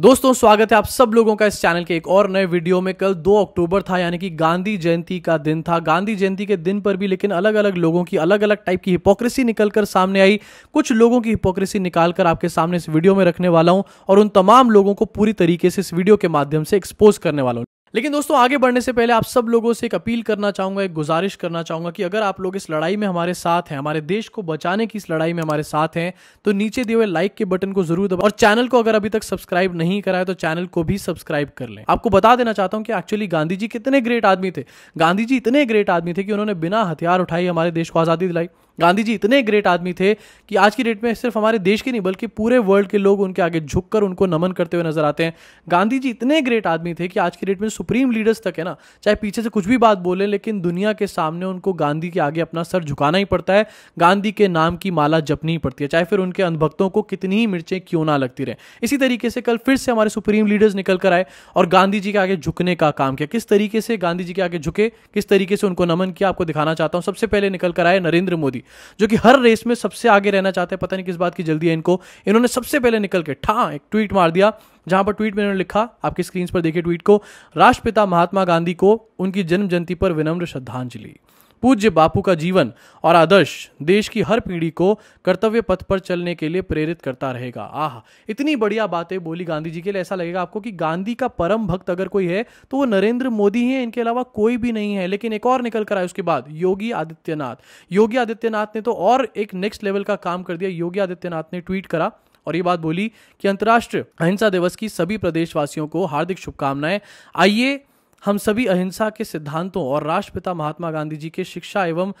दोस्तों स्वागत है आप सब लोगों का इस चैनल के एक और नए वीडियो में कल 2 अक्टूबर था यानी कि गांधी जयंती का दिन था गांधी जयंती के दिन पर भी लेकिन अलग अलग लोगों की अलग अलग टाइप की हिपोक्रेसी निकलकर सामने आई कुछ लोगों की हिपोक्रेसी निकालकर आपके सामने इस वीडियो में रखने वाला हूं और उन तमाम लोगों को पूरी तरीके से इस वीडियो के माध्यम से एक्सपोज करने वाला हूं लेकिन दोस्तों आगे बढ़ने से पहले आप सब लोगों से एक अपील करना चाहूंगा एक गुजारिश करना चाहूंगा कि अगर आप लोग इस लड़ाई में हमारे साथ हैं हमारे देश को बचाने की इस लड़ाई में हमारे साथ हैं तो नीचे दिए हुए लाइक के बटन को जरूर दबाएं और चैनल को अगर अभी तक सब्सक्राइब नहीं करा है तो चैनल को भी सब्सक्राइब कर लें आपको बता देना चाहता हूं कि एक्चुअली गांधी जी कितने ग्रेट आदमी थे गांधी जी इतने ग्रेट आदमी थे कि उन्होंने बिना हथियार उठाई हमारे देश को आजादी दिलाई गांधी जी इतने ग्रेट आदमी थे कि आज की डेट में सिर्फ हमारे देश के नहीं बल्कि पूरे वर्ल्ड के लोग उनके आगे झुककर उनको नमन करते हुए नजर आते हैं गांधी जी इतने ग्रेट आदमी थे कि आज की डेट में सुप्रीम लीडर्स तक है ना चाहे पीछे से कुछ भी बात बोले लेकिन दुनिया के सामने उनको गांधी के आगे अपना सर झुकाना ही पड़ता है गांधी के नाम की माला जपनी ही पड़ती है चाहे फिर उनके अनभक्तों को कितनी ही मिर्चें क्यों ना लगती रहे इसी तरीके से कल फिर से हमारे सुप्रीम लीडर्स निकल कर आए और गांधी जी के आगे झुकने का काम किया किस तरीके से गांधी जी के आगे झुके किस तरीके से उनको नमन किया आपको दिखाना चाहता हूँ सबसे पहले निकल कर आए नरेंद्र मोदी जो कि हर रेस में सबसे आगे रहना चाहते हैं पता नहीं किस बात की जल्दी है इनको इन्होंने सबसे पहले निकल के ठा एक ट्वीट मार दिया जहां पर ट्वीट में उन्होंने लिखा आपकी स्क्रीन पर देखिए ट्वीट को राष्ट्रपिता महात्मा गांधी को उनकी जन्म जयंती पर विनम्र श्रद्धांजलि पूज्य बापू का जीवन और आदर्श देश की हर पीढ़ी को कर्तव्य पथ पर चलने के लिए प्रेरित करता रहेगा आह इतनी बढ़िया बातें बोली गांधी जी के लिए ऐसा लगेगा आपको कि गांधी का परम भक्त अगर कोई है तो वो नरेंद्र मोदी है इनके अलावा कोई भी नहीं है लेकिन एक और निकल कर आया उसके बाद योगी आदित्यनाथ योगी आदित्यनाथ ने तो और एक नेक्स्ट लेवल का काम कर दिया योगी आदित्यनाथ ने ट्वीट करा और ये बात बोली कि अंतर्राष्ट्रीय अहिंसा दिवस की सभी प्रदेशवासियों को हार्दिक शुभकामनाएं आइए हम सभी अहिंसा के सिद्धांतों और राष्ट्रपिता महात्मा गांधी जी के शिक्षा एवं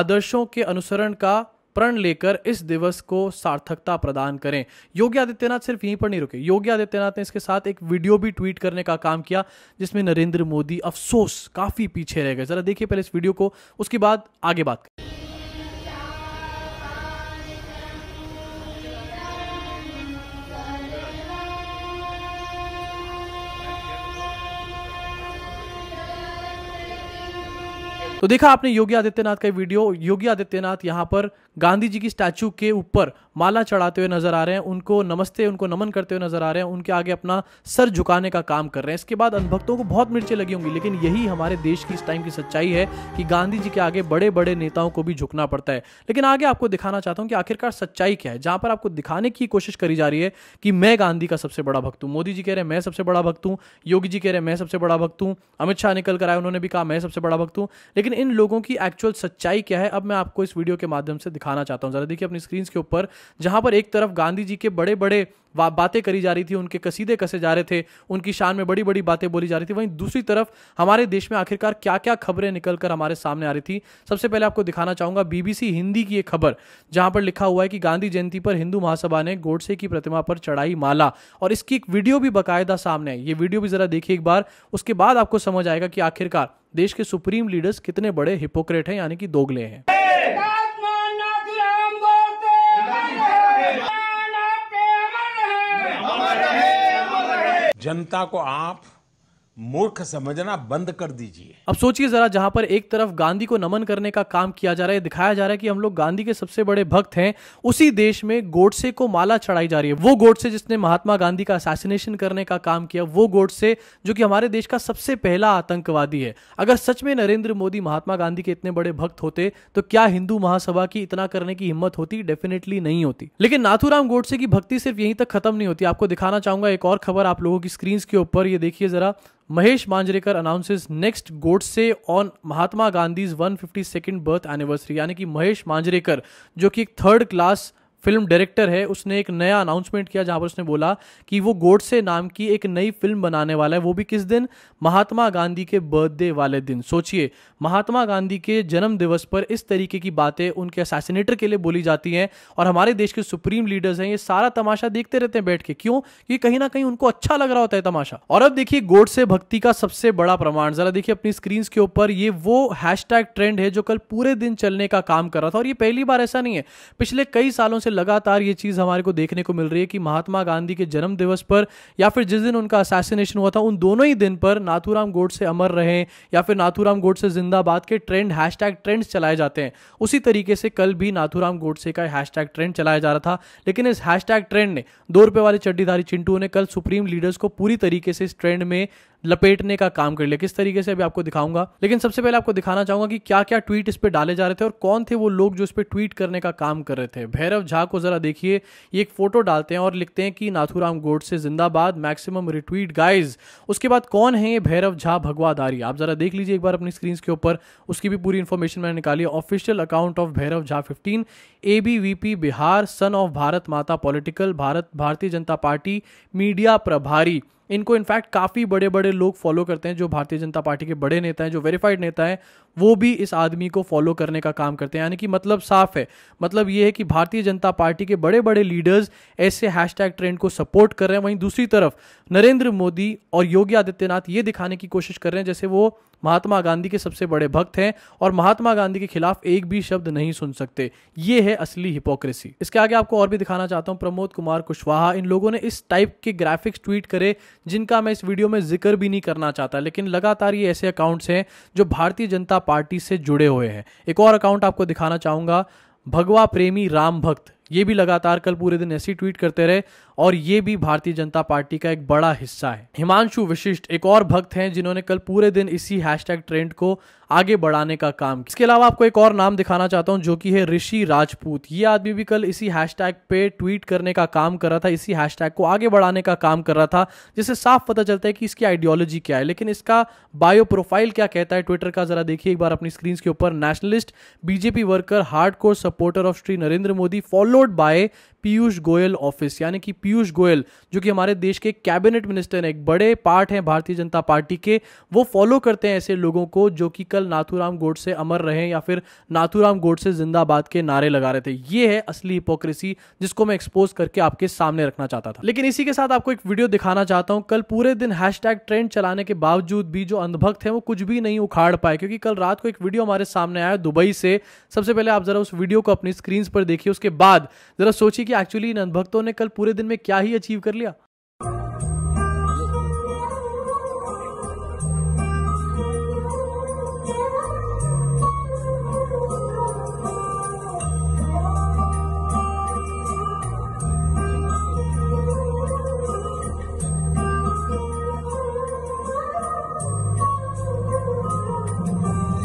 आदर्शों के अनुसरण का प्रण लेकर इस दिवस को सार्थकता प्रदान करें योगी आदित्यनाथ सिर्फ यहीं पर नहीं रुके योगी आदित्यनाथ ने इसके साथ एक वीडियो भी ट्वीट करने का काम किया जिसमें नरेंद्र मोदी अफसोस काफी पीछे रह गए जरा देखिए पहले इस वीडियो को उसके बाद आगे बात करें तो देखा आपने योगी आदित्यनाथ का वीडियो योगी आदित्यनाथ यहाँ पर गांधी जी की स्टैचू के ऊपर माला चढ़ाते हुए नजर आ रहे हैं उनको नमस्ते उनको नमन करते हुए नजर आ रहे हैं उनके आगे अपना सर झुकाने का काम कर रहे हैं इसके बाद अनभक्तों को बहुत मिर्चे लगी होंगी लेकिन यही हमारे देश की इस टाइम की सच्चाई है कि गांधी जी के आगे बड़े बड़े नेताओं को भी झुकना पड़ता है लेकिन आगे आपको दिखाना चाहता हूँ कि आखिरकार सच्चाई क्या है जहां पर आपको दिखाने की कोशिश करी जा रही है कि मैं गांधी का सबसे बड़ा भक्त हूँ मोदी जी कह रहे हैं मैं सबसे बड़ा भक्त हूँ योगी जी कह रहे हैं मैं सबसे बड़ा भक्त हूँ अमित शाह निकल कर आए उन्होंने भी कहा मैं सबसे बड़ा भक्त हूँ लेकिन इन लोगों की एक्चुअल सच्चाई क्या है अब मैं आपको इस वीडियो के माध्यम से दिखाना चाहता हूँ ज़रा देखिए अपनी स्क्रीन के ऊपर जहाँ पर एक तरफ गांधी जी के बड़े बड़े बातें करी जा रही थी उनके कसीदे कसे जा रहे थे उनकी शान में बड़ी बड़ी बातें बोली जा रही थी वहीं दूसरी तरफ हमारे देश में आखिरकार क्या क्या खबरें निकल कर हमारे सामने आ रही थी सबसे पहले आपको दिखाना चाहूंगा बीबीसी हिंदी की एक खबर जहां पर लिखा हुआ है कि गांधी जयंती पर हिंदू महासभा ने गोडसे की प्रतिमा पर चढ़ाई माला और इसकी एक वीडियो भी बाकायदा सामने है ये वीडियो भी जरा देखिए एक बार उसके बाद आपको समझ आएगा कि आखिरकार देश के सुप्रीम लीडर्स कितने बड़े हिपोक्रेट हैं यानी कि दोगले हैं जनता को आप मूर्ख समझना बंद कर दीजिए अब सोचिए जरा जहां पर एक तरफ गांधी को नमन करने का काम किया जा रहा है दिखाया जा रहा है कि हम लोग गांधी के सबसे बड़े भक्त हैं उसी देश में गोडसे को माला चढ़ाई जा रही है वो गोडसे जिसने महात्मा गांधी का असासिनेशन करने का काम किया वो गोडसे जो कि हमारे देश का सबसे पहला आतंकवादी है अगर सच में नरेंद्र मोदी महात्मा गांधी के इतने बड़े भक्त होते तो क्या हिंदू महासभा की इतना करने की हिम्मत होती डेफिनेटली नहीं होती लेकिन नाथूराम गोडसे की भक्ति सिर्फ यहीं तक खत्म नहीं होती आपको दिखाना चाहूंगा एक और खबर आप लोगों की स्क्रीन के ऊपर ये देखिए जरा मांजरेकर अनाउंसेस नेक्स्ट गोड से on Mahatma Gandhi's second birth anniversary यानी कि महेश मांजरेकर जो कि एक थर्ड क्लास फिल्म डायरेक्टर है उसने एक नया अनाउंसमेंट किया जहां पर उसने बोला कि वो गोडसे नाम की एक नई फिल्म बनाने वाला है वो भी किस दिन महात्मा गांधी के बर्थडे वाले दिन सोचिए महात्मा गांधी के जन्म दिवस पर इस तरीके की बातें उनके असैसिनेटर के लिए बोली जाती हैं और हमारे देश के सुप्रीम लीडर्स हैं ये सारा तमाशा देखते रहते हैं बैठ के क्यों क्योंकि कहीं ना कहीं उनको अच्छा लग रहा होता है तमाशा और अब देखिए गोडसे भक्ति का सबसे बड़ा प्रमाण जरा देखिए अपनी स्क्रीन के ऊपर ये वो हैश ट्रेंड है जो कल पूरे दिन चलने का काम कर रहा था और ये पहली बार ऐसा नहीं है पिछले कई सालों से लगातार ये चीज़ हमारे को देखने को मिल रही है कि महात्मा गांधी के जन्म दिवस पर या फिर जिस दिन उनका असैसिनेशन हुआ था उन दोनों ही दिन पर नाथूराम गोड से अमर रहे या फिर नाथूराम गोड से जिंदाबाद के ट्रेंड हैश ट्रेंड्स चलाए जाते हैं उसी तरीके से कल भी नाथूराम गोडसे का हैश ट्रेंड चलाया जा रहा था लेकिन इस हैश ट्रेंड ने दो रुपये वाले चड्डीधारी चिंटू ने कल सुप्रीम लीडर्स को पूरी तरीके से इस ट्रेंड में लपेटने का काम कर लिया किस तरीके से अभी आपको दिखाऊंगा लेकिन सबसे पहले आपको दिखाना चाहूंगा कि क्या क्या ट्वीट इस पर डाले जा रहे थे और कौन थे वो लोग जो इस पर ट्वीट करने का काम कर रहे थे भैरव झा को जरा देखिए ये एक फोटो डालते हैं और लिखते हैं कि नाथुराम गोड से जिंदाबाद मैक्सिमम रिट्वीट गाइज उसके बाद कौन है ये भैरव झा भगवादारी आप जरा देख लीजिए एक बार अपनी स्क्रीन के ऊपर उसकी भी पूरी इन्फॉर्मेशन मैंने निकाली official account of Bhairav Jha fifteen A B V P Bihar son of Bharat Mata political Bharat भारतीय जनता पार्टी मीडिया प्रभारी इनको इनफैक्ट काफ़ी बड़े बड़े लोग फॉलो करते हैं जो भारतीय जनता पार्टी के बड़े नेता हैं जो वेरीफाइड नेता हैं वो भी इस आदमी को फॉलो करने का काम करते हैं यानी कि मतलब साफ है मतलब ये है कि भारतीय जनता पार्टी के बड़े बड़े लीडर्स ऐसे हैशटैग ट्रेंड को सपोर्ट कर रहे हैं वहीं दूसरी तरफ नरेंद्र मोदी और योगी आदित्यनाथ ये दिखाने की कोशिश कर रहे हैं जैसे वो महात्मा गांधी के सबसे बड़े भक्त हैं और महात्मा गांधी के खिलाफ एक भी शब्द नहीं सुन सकते ये है असली हिपोक्रेसी इसके आगे आपको और भी दिखाना चाहता हूँ प्रमोद कुमार कुशवाहा इन लोगों ने इस टाइप के ग्राफिक्स ट्वीट करे जिनका मैं इस वीडियो में जिक्र भी नहीं करना चाहता लेकिन लगातार ये ऐसे अकाउंट्स हैं जो भारतीय जनता पार्टी से जुड़े हुए हैं एक और अकाउंट आपको दिखाना चाहूंगा भगवा प्रेमी राम भक्त ये भी लगातार कल पूरे दिन ऐसी ट्वीट करते रहे और ये भी भारतीय जनता पार्टी का एक बड़ा हिस्सा है हिमांशु विशिष्ट एक और भक्त हैं जिन्होंने कल पूरे दिन इसी हैशटैग ट्रेंड को आगे बढ़ाने का काम किया इसके अलावा आपको एक और नाम दिखाना चाहता हूं जो कि है ऋषि राजपूत ये आदमी भी कल इसी हैशटैग पे ट्वीट करने का काम कर रहा था इसी हैशटैग को आगे बढ़ाने का काम कर रहा था जिससे साफ पता चलता है कि इसकी आइडियोलॉजी क्या है लेकिन इसका बायो प्रोफाइल क्या कहता है ट्विटर का जरा देखिए एक बार अपनी स्क्रीन के ऊपर nationalist BJP worker hard supporter of Shri Narendra Modi followed by Piyush Goyal office यानी कि पीयूष गोयल जो कि हमारे देश के कैबिनेट मिनिस्टर हैं एक बड़े पार्ट हैं भारतीय जनता पार्टी के वो फॉलो करते हैं ऐसे लोगों को जो कि कल नाथूराम गोड से अमर रहे या फिर नाथूराम गोड से जिंदाबाद के नारे लगा रहे थे ये है असली हिपोक्रेसी जिसको मैं एक्सपोज करके आपके सामने रखना चाहता था लेकिन इसी के साथ आपको एक वीडियो दिखाना चाहता हूँ कल पूरे दिन हैश ट्रेंड चलाने के बावजूद भी जो अंधभक्त है वो कुछ भी नहीं उखाड़ पाए क्योंकि कल रात को एक वीडियो हमारे सामने आया दुबई से सबसे पहले आप जरा उस वीडियो को अपनी स्क्रीन पर देखिए उसके बाद जरा सोचिए कि एक्चुअली इन अंधभक्तों ने कल पूरे दिन में क्या ही अचीव कर लिया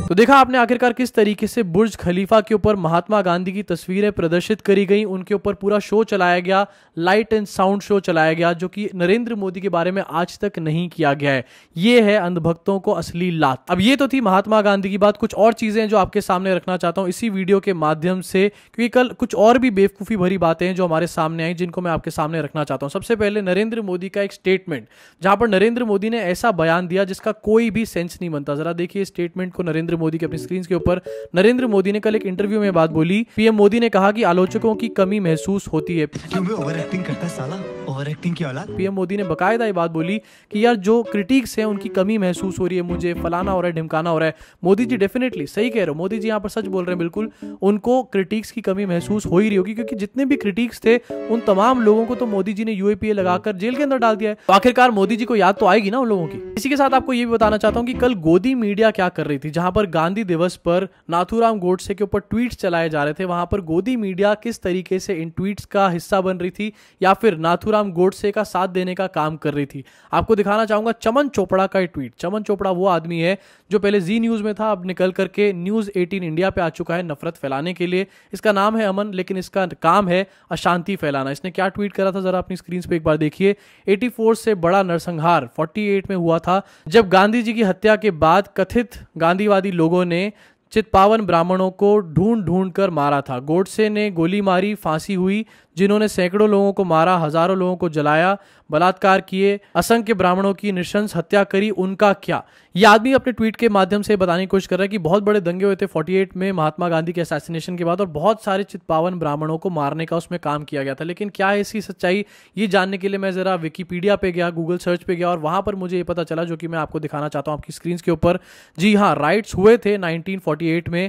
तो देखा आपने आखिरकार किस तरीके से बुर्ज खलीफा के ऊपर महात्मा गांधी की तस्वीरें प्रदर्शित करी गई उनके ऊपर पूरा शो चलाया गया लाइट एंड साउंड शो चलाया गया जो कि नरेंद्र मोदी के बारे में आज तक नहीं किया गया है ये है अंधभक्तों को असली लात अब ये तो थी महात्मा गांधी की बात कुछ और चीजें जो आपके सामने रखना चाहता हूँ इसी वीडियो के माध्यम से क्योंकि कल कुछ और भी बेवकूफ़ी भरी बातें हैं जो हमारे सामने आई जिनको मैं आपके सामने रखना चाहता हूँ सबसे पहले नरेंद्र मोदी का एक स्टेटमेंट जहां पर नरेंद्र मोदी ने ऐसा बयान दिया जिसका कोई भी सेंस नहीं बनता जरा देखिए स्टेटमेंट को नरेंद्र मोदी की अपनी स्क्रीन के ऊपर नरेंद्र मोदी ने कल एक इंटरव्यू में बात बोली पीएम मोदी ने कहा कि आलोचकों की कमी महसूस होती है क्यों करता है साला ओवर एक्टिंग की औलाद पीएम मोदी ने बकायदा ये बात बोली कि यार जो क्रिटिक्स हैं उनकी कमी महसूस हो रही है मुझे फलाना हो रहा है ढिमकाना हो रहा है मोदी जी डेफिनेटली सही कह रहे हो मोदी जी यहाँ पर सच बोल रहे हैं बिल्कुल उनको क्रिटिक्स की कमी महसूस हो ही रही होगी क्योंकि जितने भी क्रिटिक्स थे उन तमाम लोगों को तो मोदी जी ने यूएपीए लगाकर जेल के अंदर डाल दिया है तो आखिरकार मोदी जी को याद तो आएगी ना उन लोगों की इसी के साथ आपको ये भी बताना चाहता हूँ कि कल गोदी मीडिया क्या कर रही थी जहां पर गांधी दिवस पर नाथूराम गोडसे के ऊपर ट्वीट चलाए जा रहे थे वहां पर गोदी मीडिया किस तरीके से इन ट्वीट का हिस्सा बन रही थी या फिर नाथूराम गोडसे का साथ देने का काम कर रही थी आपको दिखाना चाहूंगा चमन चोपड़ा का ट्वीट चमन चोपड़ा वो आदमी है जो पहले जी न्यूज़ में था अब निकल करके न्यूज़ एटीन इंडिया पे आ चुका है नफरत फैलाने के लिए इसका नाम है अमन लेकिन इसका काम है अशांति फैलाना इसने क्या ट्वीट करा था ज़रा अपनी स्क्रीन पर एक बार देखिए एटी से बड़ा नरसंहार फोर्टी में हुआ था जब गांधी जी की हत्या के बाद कथित गांधीवादी लोगों ने चित्पावन ब्राह्मणों को ढूंढ ढूंढ कर मारा था गोडसे ने गोली मारी फांसी हुई जिन्होंने सैकड़ों लोगों को मारा हजारों लोगों को जलाया बलात्कार किए असंख्य ब्राह्मणों की निशंस हत्या करी उनका क्या ये आदमी अपने ट्वीट के माध्यम से बताने की कोशिश कर रहा है कि बहुत बड़े दंगे हुए थे 48 में महात्मा गांधी के असैसिनेशन के बाद और बहुत सारे चित्पावन ब्राह्मणों को मारने का उसमें काम किया गया था लेकिन क्या है इसकी सच्चाई ये जानने के लिए मैं ज़रा विकीपीडिया पे गया गूगल सर्च पे गया और वहां पर मुझे ये पता चला जो कि मैं आपको दिखाना चाहता हूँ आपकी स्क्रीन के ऊपर जी हाँ राइट्स हुए थे नाइनटीन में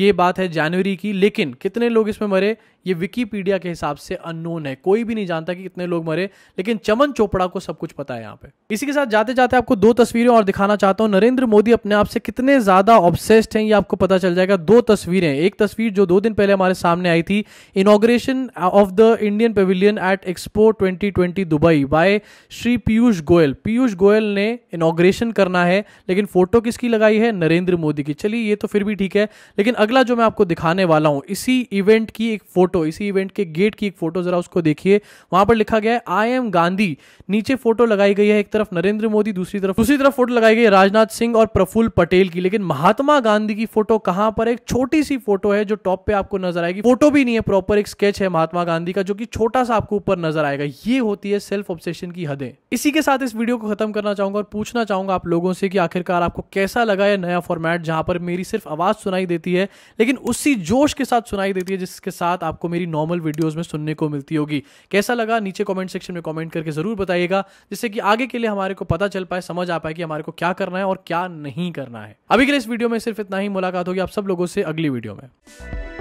ये बात है जनवरी की लेकिन कितने लोग इसमें मरे ये विकीपीडिया के हिसाब से अननोन है कोई भी नहीं जानता कि कितने लोग मरे लेकिन चमन चोपड़ा को सब कुछ पता है यहाँ पे इसी के साथ जाते जाते आपको दो तस्वीरें और दिखाना चाहता हूँ नरेंद्र मोदी अपने आप से कितने ज्यादा ऑब्सेस्ड हैं ये आपको पता चल जाएगा दो तस्वीरें एक तस्वीर जो दो दिन पहले हमारे सामने आई थी inauguration of the Indian pavilion at Expo twenty Dubai by Shri Piyush Goyal Piyush Goyal ने इनोग्रेशन करना है लेकिन फोटो किसकी लगाई है नरेंद्र मोदी की चलिए ये तो फिर भी ठीक है लेकिन अगला जो मैं आपको दिखाने वाला हूँ इसी इवेंट की एक फोटो फोटो इसी इवेंट के गेट की एक फोटो जरा उसको देखिए वहां पर लिखा गया है आई एम गांधी नीचे फोटो लगाई गई है एक तरफ नरेंद्र मोदी दूसरी तरफ दूसरी तरफ फोटो लगाई गई है राजनाथ सिंह और प्रफुल्ल पटेल की लेकिन महात्मा गांधी की फोटो कहां पर एक छोटी सी फोटो है जो टॉप पे आपको नजर आएगी फोटो भी नहीं है प्रॉपर एक स्केच है महात्मा गांधी का जो कि छोटा सा आपको ऊपर नजर आएगा ये होती है सेल्फ ऑब्सेशन की हदें इसी के साथ इस वीडियो को खत्म करना चाहूंगा और पूछना चाहूंगा आप लोगों से कि आखिरकार आपको कैसा लगा है नया फॉर्मेट जहां पर मेरी सिर्फ आवाज सुनाई देती है लेकिन उसी जोश के साथ सुनाई देती है जिसके साथ आपको आपको मेरी नॉर्मल वीडियोज़ में सुनने को मिलती होगी कैसा लगा नीचे कॉमेंट सेक्शन में कॉमेंट करके ज़रूर बताइएगा जिससे कि आगे के लिए हमारे को पता चल पाए समझ आ पाए कि हमारे को क्या करना है और क्या नहीं करना है अभी के लिए इस वीडियो में सिर्फ इतना ही मुलाकात होगी आप सब लोगों से अगली वीडियो में